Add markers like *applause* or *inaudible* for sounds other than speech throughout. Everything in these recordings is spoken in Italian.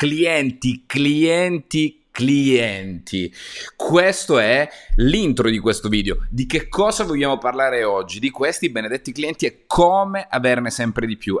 clienti, clienti, clienti. Questo è l'intro di questo video. Di che cosa vogliamo parlare oggi? Di questi benedetti clienti e come averne sempre di più.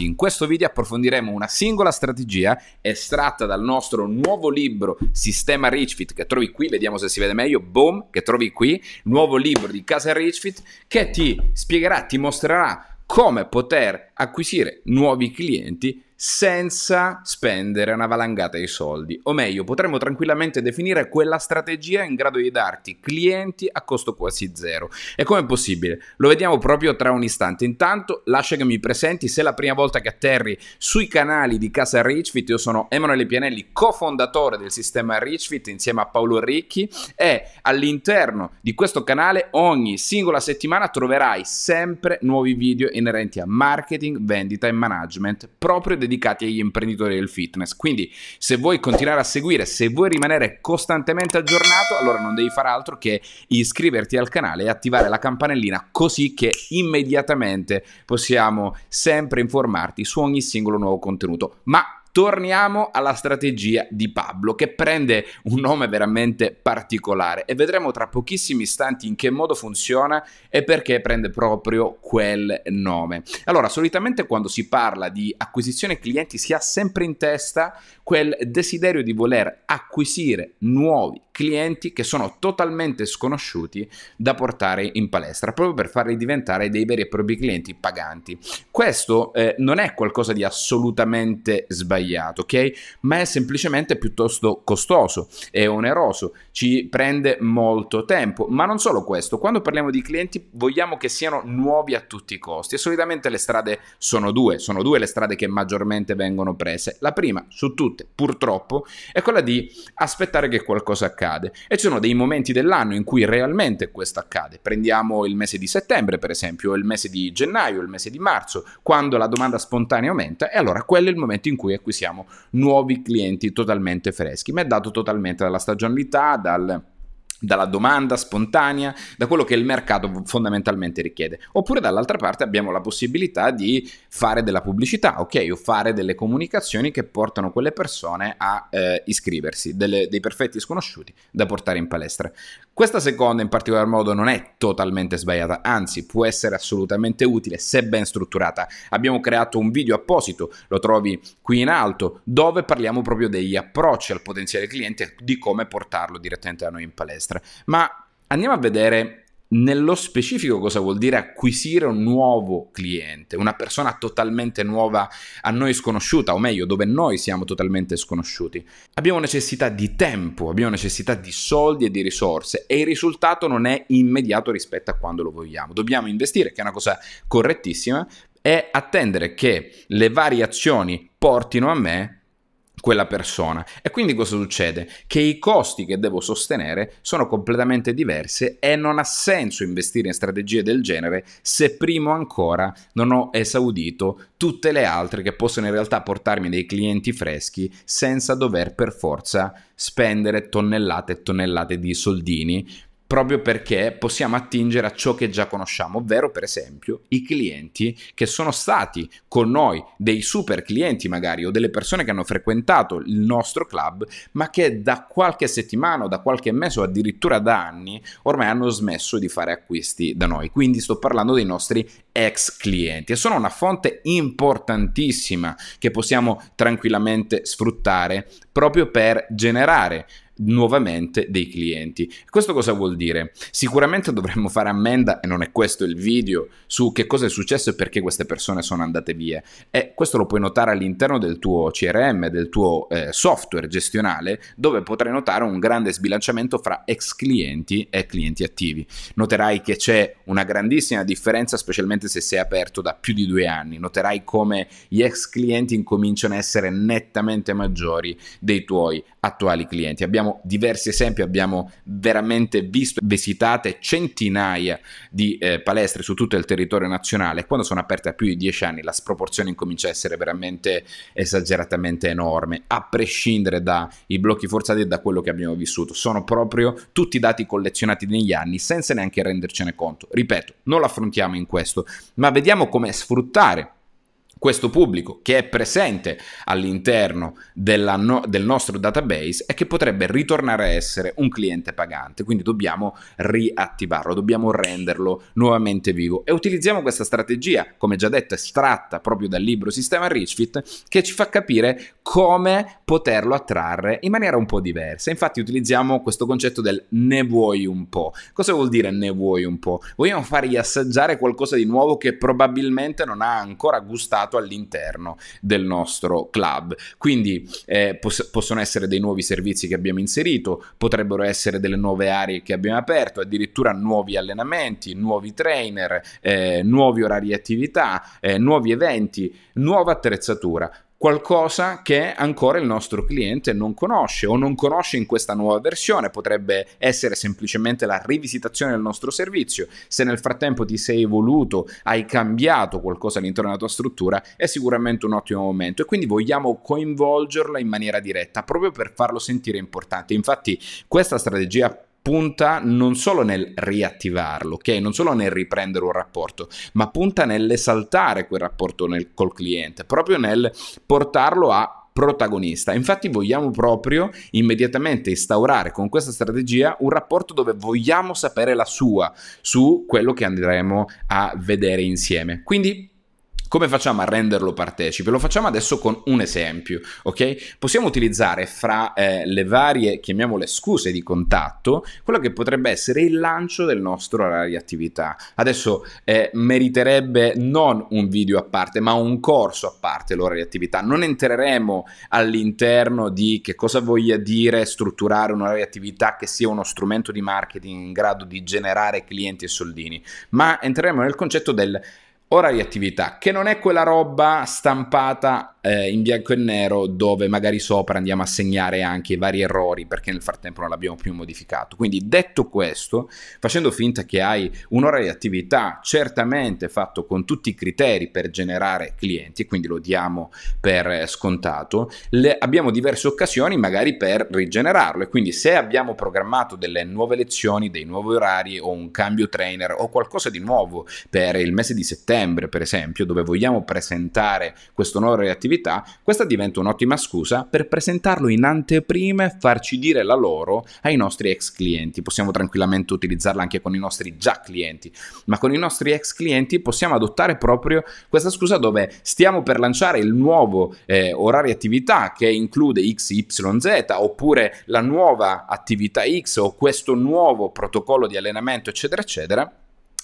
In questo video approfondiremo una singola strategia estratta dal nostro nuovo libro Sistema Richfit che trovi qui, vediamo se si vede meglio, boom, che trovi qui, nuovo libro di Casa Richfit che ti spiegherà, ti mostrerà come poter acquisire nuovi clienti senza spendere una valangata di soldi. O meglio, potremmo tranquillamente definire quella strategia in grado di darti clienti a costo quasi zero. E come è possibile? Lo vediamo proprio tra un istante. Intanto lascia che mi presenti, se è la prima volta che atterri sui canali di Casa Richfit, io sono Emanuele Pianelli, cofondatore del sistema Richfit insieme a Paolo Ricchi e all'interno di questo canale ogni singola settimana troverai sempre nuovi video inerenti a marketing, vendita e management proprio dedicati dedicati agli imprenditori del fitness. Quindi se vuoi continuare a seguire, se vuoi rimanere costantemente aggiornato, allora non devi fare altro che iscriverti al canale e attivare la campanellina così che immediatamente possiamo sempre informarti su ogni singolo nuovo contenuto. Ma torniamo alla strategia di Pablo, che prende un nome veramente particolare e vedremo tra pochissimi istanti in che modo funziona e perché prende proprio quel nome. Allora, solitamente quando si parla di acquisizione clienti si ha sempre in testa quel desiderio di voler acquisire nuovi clienti che sono totalmente sconosciuti da portare in palestra, proprio per farli diventare dei veri e propri clienti paganti. Questo eh, non è qualcosa di assolutamente sbagliato sbagliato, ok? Ma è semplicemente piuttosto costoso, è oneroso, ci prende molto tempo. Ma non solo questo, quando parliamo di clienti vogliamo che siano nuovi a tutti i costi e solitamente le strade sono due, sono due le strade che maggiormente vengono prese. La prima, su tutte, purtroppo, è quella di aspettare che qualcosa accade e ci sono dei momenti dell'anno in cui realmente questo accade. Prendiamo il mese di settembre, per esempio, il mese di gennaio, il mese di marzo, quando la domanda spontanea aumenta e allora quello è il momento in cui acquistare acquisiamo nuovi clienti totalmente freschi, ma è dato totalmente dalla stagionalità, dal dalla domanda spontanea, da quello che il mercato fondamentalmente richiede. Oppure dall'altra parte abbiamo la possibilità di fare della pubblicità, ok? O fare delle comunicazioni che portano quelle persone a eh, iscriversi, delle, dei perfetti sconosciuti da portare in palestra. Questa seconda in particolar modo non è totalmente sbagliata, anzi può essere assolutamente utile se ben strutturata. Abbiamo creato un video apposito, lo trovi qui in alto, dove parliamo proprio degli approcci al potenziale cliente, di come portarlo direttamente da noi in palestra. Ma andiamo a vedere nello specifico cosa vuol dire acquisire un nuovo cliente, una persona totalmente nuova a noi sconosciuta, o meglio, dove noi siamo totalmente sconosciuti? Abbiamo necessità di tempo, abbiamo necessità di soldi e di risorse e il risultato non è immediato rispetto a quando lo vogliamo. Dobbiamo investire, che è una cosa correttissima, e attendere che le varie azioni portino a me quella persona. E quindi cosa succede? Che i costi che devo sostenere sono completamente diversi e non ha senso investire in strategie del genere se prima ancora non ho esaudito tutte le altre che possono in realtà portarmi dei clienti freschi senza dover per forza spendere tonnellate e tonnellate di soldini proprio perché possiamo attingere a ciò che già conosciamo, ovvero per esempio i clienti che sono stati con noi, dei super clienti magari o delle persone che hanno frequentato il nostro club, ma che da qualche settimana o da qualche mese o addirittura da anni ormai hanno smesso di fare acquisti da noi. Quindi sto parlando dei nostri ex clienti e sono una fonte importantissima che possiamo tranquillamente sfruttare proprio per generare nuovamente dei clienti. Questo cosa vuol dire? Sicuramente dovremmo fare ammenda, e non è questo il video, su che cosa è successo e perché queste persone sono andate via. E questo lo puoi notare all'interno del tuo CRM, del tuo eh, software gestionale, dove potrai notare un grande sbilanciamento fra ex clienti e clienti attivi. Noterai che c'è una grandissima differenza, specialmente se sei aperto da più di due anni. Noterai come gli ex clienti incominciano a essere nettamente maggiori dei tuoi attuali clienti. Abbiamo abbiamo diversi esempi, abbiamo veramente visto, visitate centinaia di eh, palestre su tutto il territorio nazionale. Quando sono aperte a più di dieci anni la sproporzione incomincia a essere veramente esageratamente enorme, a prescindere dai blocchi forzati e da quello che abbiamo vissuto. Sono proprio tutti dati collezionati negli anni senza neanche rendercene conto. Ripeto, non l'affrontiamo in questo, ma vediamo come sfruttare questo pubblico che è presente all'interno no- del nostro database e che potrebbe ritornare a essere un cliente pagante. Quindi dobbiamo riattivarlo, dobbiamo renderlo nuovamente vivo e utilizziamo questa strategia, come già detto, estratta proprio dal libro Sistema Richfit, che ci fa capire come poterlo attrarre in maniera un po' diversa. Infatti utilizziamo questo concetto del ne vuoi un po'. Cosa vuol dire ne vuoi un po'? Vogliamo fargli assaggiare qualcosa di nuovo che probabilmente non ha ancora gustato creato all'interno del nostro club. Quindi eh, pos- possono essere dei nuovi servizi che abbiamo inserito, potrebbero essere delle nuove aree che abbiamo aperto, addirittura nuovi allenamenti, nuovi trainer, eh, nuovi orari e attività, eh, nuovi eventi, nuova attrezzatura qualcosa che ancora il nostro cliente non conosce o non conosce in questa nuova versione, potrebbe essere semplicemente la rivisitazione del nostro servizio. Se nel frattempo ti sei evoluto, hai cambiato qualcosa all'interno della tua struttura, è sicuramente un ottimo momento e quindi vogliamo coinvolgerla in maniera diretta proprio per farlo sentire importante. Infatti, questa strategia punta non solo nel riattivarlo, ok? Non solo nel riprendere un rapporto, ma punta nell'esaltare quel rapporto nel, col cliente, proprio nel portarlo a protagonista. Infatti vogliamo proprio immediatamente instaurare con questa strategia un rapporto dove vogliamo sapere la sua su quello che andremo a vedere insieme. Quindi come facciamo a renderlo partecipe? Lo facciamo adesso con un esempio, ok? Possiamo utilizzare fra eh, le varie, chiamiamole scuse di contatto, quello che potrebbe essere il lancio del nostro orario di attività. Adesso eh, meriterebbe non un video a parte, ma un corso a parte l'orario di attività. Non entreremo all'interno di che cosa voglia dire strutturare un'ora di attività che sia uno strumento di marketing in grado di generare clienti e soldini, ma entreremo nel concetto del ora di attività, che non è quella roba stampata eh, in bianco e nero dove magari sopra andiamo a segnare anche i vari errori perché nel frattempo non l'abbiamo più modificato. Quindi detto questo, facendo finta che hai un'ora di attività certamente fatto con tutti i criteri per generare clienti, quindi lo diamo per eh, scontato, le, abbiamo diverse occasioni magari per rigenerarlo e quindi se abbiamo programmato delle nuove lezioni, dei nuovi orari o un cambio trainer o qualcosa di nuovo per il mese di settembre, settembre, per esempio, dove vogliamo presentare questo nuovo area di attività, questa diventa un'ottima scusa per presentarlo in anteprima e farci dire la loro ai nostri ex clienti. Possiamo tranquillamente utilizzarla anche con i nostri già clienti, ma con i nostri ex clienti possiamo adottare proprio questa scusa dove stiamo per lanciare il nuovo eh, orario attività che include XYZ oppure la nuova attività X o questo nuovo protocollo di allenamento, eccetera, eccetera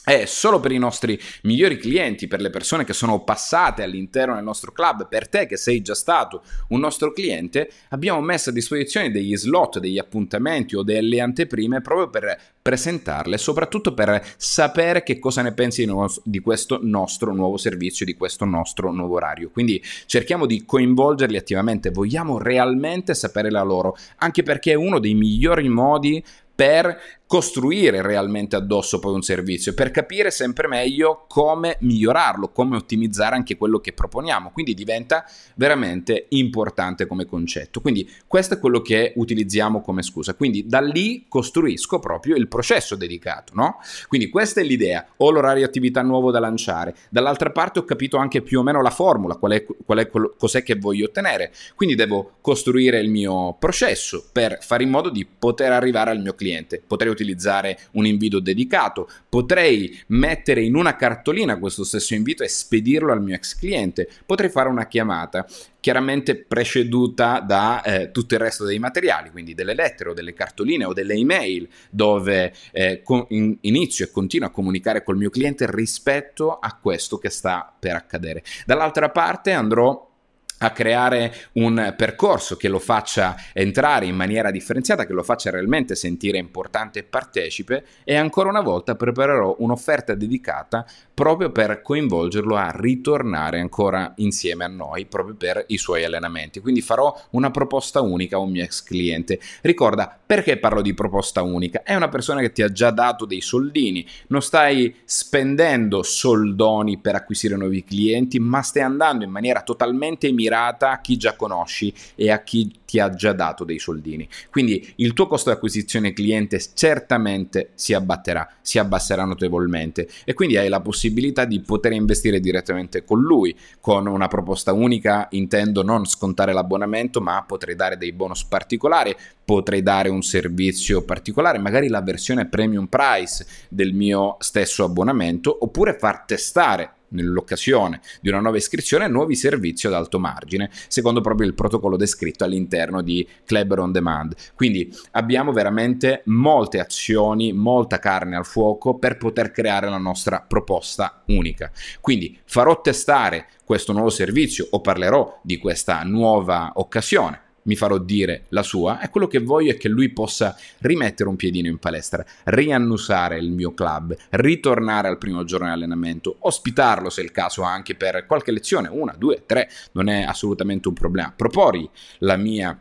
è solo per i nostri migliori clienti, per le persone che sono passate all'interno del nostro club, per te che sei già stato un nostro cliente, abbiamo messo a disposizione degli slot, degli appuntamenti o delle anteprime proprio per presentarle, soprattutto per sapere che cosa ne pensi di questo nostro nuovo servizio, di questo nostro nuovo orario. Quindi cerchiamo di coinvolgerli attivamente, vogliamo realmente sapere la loro, anche perché è uno dei migliori modi per costruire realmente addosso poi un servizio per capire sempre meglio come migliorarlo, come ottimizzare anche quello che proponiamo. Quindi diventa veramente importante come concetto. Quindi questo è quello che utilizziamo come scusa. Quindi da lì costruisco proprio il processo dedicato, no? Quindi questa è l'idea. Ho l'orario attività nuovo da lanciare. Dall'altra parte ho capito anche più o meno la formula, qual è, qual è, cos'è che voglio ottenere. Quindi devo costruire il mio processo per fare in modo di poter arrivare al mio cliente. Potrei utilizzare utilizzare un invito dedicato, potrei mettere in una cartolina questo stesso invito e spedirlo al mio ex cliente, potrei fare una chiamata chiaramente preceduta da eh, tutto il resto dei materiali, quindi delle lettere o delle cartoline o delle email dove eh, con, in, inizio e continuo a comunicare col mio cliente rispetto a questo che sta per accadere. Dall'altra parte andrò a creare un percorso che lo faccia entrare in maniera differenziata, che lo faccia realmente sentire importante e partecipe e ancora una volta preparerò un'offerta dedicata proprio per coinvolgerlo a ritornare ancora insieme a noi, proprio per i suoi allenamenti. Quindi farò una proposta unica a un mio ex cliente. Ricorda, perché parlo di proposta unica? È una persona che ti ha già dato dei soldini, non stai spendendo soldoni per acquisire nuovi clienti, ma stai andando in maniera totalmente mirata a chi già conosci e a chi ti ha già dato dei soldini. Quindi il tuo costo di acquisizione cliente certamente si abbatterà, si abbasserà notevolmente e quindi hai la possibilità possibilità di poter investire direttamente con lui. Con una proposta unica intendo non scontare l'abbonamento, ma potrei dare dei bonus particolari, potrei dare un servizio particolare, magari la versione premium price del mio stesso abbonamento, oppure far testare nell'occasione di una nuova iscrizione nuovi servizi ad alto margine, secondo proprio il protocollo descritto all'interno di Kleber on Demand. Quindi abbiamo veramente molte azioni, molta carne al fuoco per poter creare la nostra proposta unica. Quindi farò testare questo nuovo servizio o parlerò di questa nuova occasione mi farò dire la sua e quello che voglio è che lui possa rimettere un piedino in palestra, riannusare il mio club, ritornare al primo giorno di allenamento, ospitarlo se è il caso anche per qualche lezione, una, due, tre, non è assolutamente un problema. Propori la mia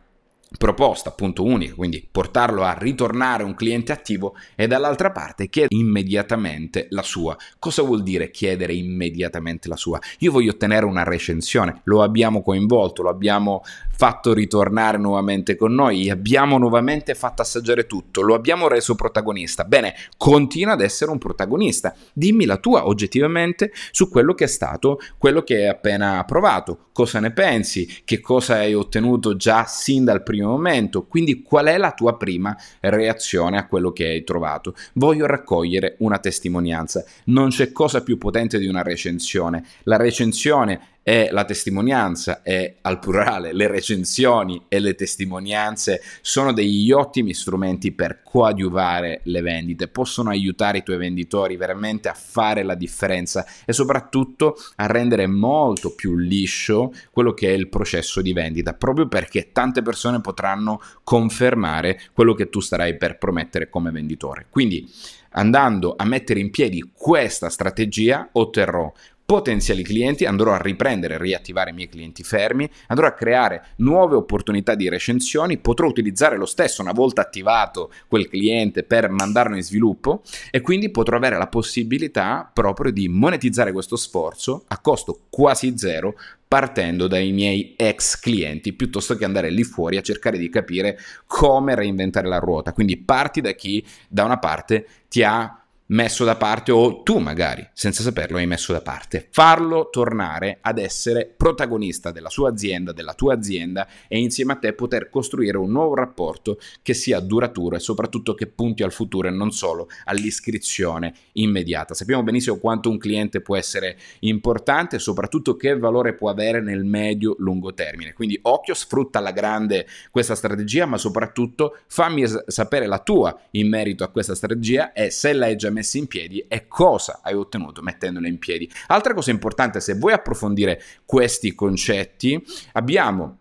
proposta appunto unica, quindi portarlo a ritornare un cliente attivo e dall'altra parte chiede immediatamente la sua. Cosa vuol dire chiedere immediatamente la sua? Io voglio ottenere una recensione, lo abbiamo coinvolto, lo abbiamo fatto ritornare nuovamente con noi, abbiamo nuovamente fatto assaggiare tutto, lo abbiamo reso protagonista. Bene, continua ad essere un protagonista. Dimmi la tua oggettivamente su quello che è stato, quello che hai appena provato, cosa ne pensi, che cosa hai ottenuto già sin dal primo primo momento. Quindi qual è la tua prima reazione a quello che hai trovato? Voglio raccogliere una testimonianza. Non c'è cosa più potente di una recensione. La recensione e la testimonianza è al plurale, le recensioni e le testimonianze sono degli ottimi strumenti per coadiuvare le vendite, possono aiutare i tuoi venditori veramente a fare la differenza e soprattutto a rendere molto più liscio quello che è il processo di vendita, proprio perché tante persone potranno confermare quello che tu starai per promettere come venditore. Quindi andando a mettere in piedi questa strategia otterrò potenziali clienti, andrò a riprendere e riattivare i miei clienti fermi, andrò a creare nuove opportunità di recensioni, potrò utilizzare lo stesso una volta attivato quel cliente per mandarlo in sviluppo e quindi potrò avere la possibilità proprio di monetizzare questo sforzo a costo quasi zero partendo dai miei ex clienti piuttosto che andare lì fuori a cercare di capire come reinventare la ruota. Quindi parti da chi da una parte ti ha messo da parte o tu magari, senza saperlo, hai messo da parte. Farlo tornare ad essere protagonista della sua azienda, della tua azienda e insieme a te poter costruire un nuovo rapporto che sia duraturo e soprattutto che punti al futuro e non solo all'iscrizione immediata. Sappiamo benissimo quanto un cliente può essere importante e soprattutto che valore può avere nel medio-lungo termine. Quindi occhio, sfrutta alla grande questa strategia, ma soprattutto fammi sapere la tua in merito a questa strategia e se l'hai già messa messe in piedi e cosa hai ottenuto mettendole in piedi. Altra cosa importante, se vuoi approfondire questi concetti, abbiamo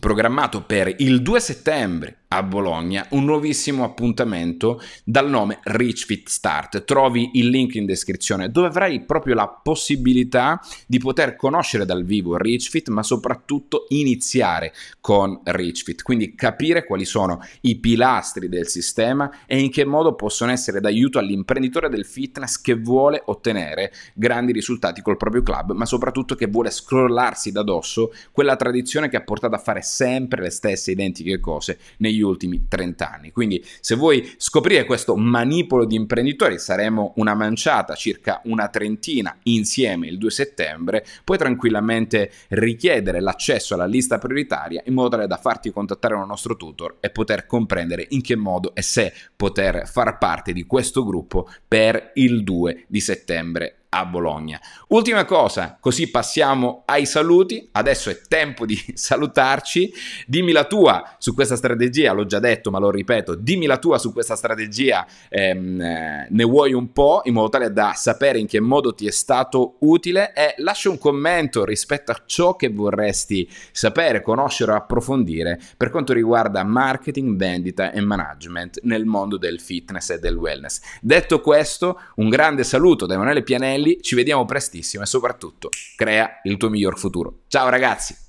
programmato per il 2 settembre a Bologna, un nuovissimo appuntamento dal nome Rich Fit Start. Trovi il link in descrizione dove avrai proprio la possibilità di poter conoscere dal vivo Rich Fit, ma soprattutto iniziare con Rich Fit, quindi capire quali sono i pilastri del sistema e in che modo possono essere d'aiuto all'imprenditore del fitness che vuole ottenere grandi risultati col proprio club, ma soprattutto che vuole scrollarsi da dosso quella tradizione che ha portato a fare sempre le stesse identiche cose negli degli ultimi 30 anni. Quindi se vuoi scoprire questo manipolo di imprenditori, saremo una manciata, circa una trentina insieme il 2 settembre, puoi tranquillamente richiedere l'accesso alla lista prioritaria in modo tale da farti contattare un nostro tutor e poter comprendere in che modo e se poter far parte di questo gruppo per il 2 di settembre a Bologna. Ultima cosa, così passiamo ai saluti, adesso è tempo di *laughs* salutarci, dimmi la tua su questa strategia, l'ho già detto ma lo ripeto, dimmi la tua su questa strategia, ehm, eh, ne vuoi un po' in modo tale da sapere in che modo ti è stato utile e lascia un commento rispetto a ciò che vorresti sapere, conoscere o approfondire per quanto riguarda marketing, vendita e management nel mondo del fitness e del wellness. Detto questo, un grande saluto da Emanuele Pianelli belli, ci vediamo prestissimo e soprattutto crea il tuo miglior futuro. Ciao ragazzi!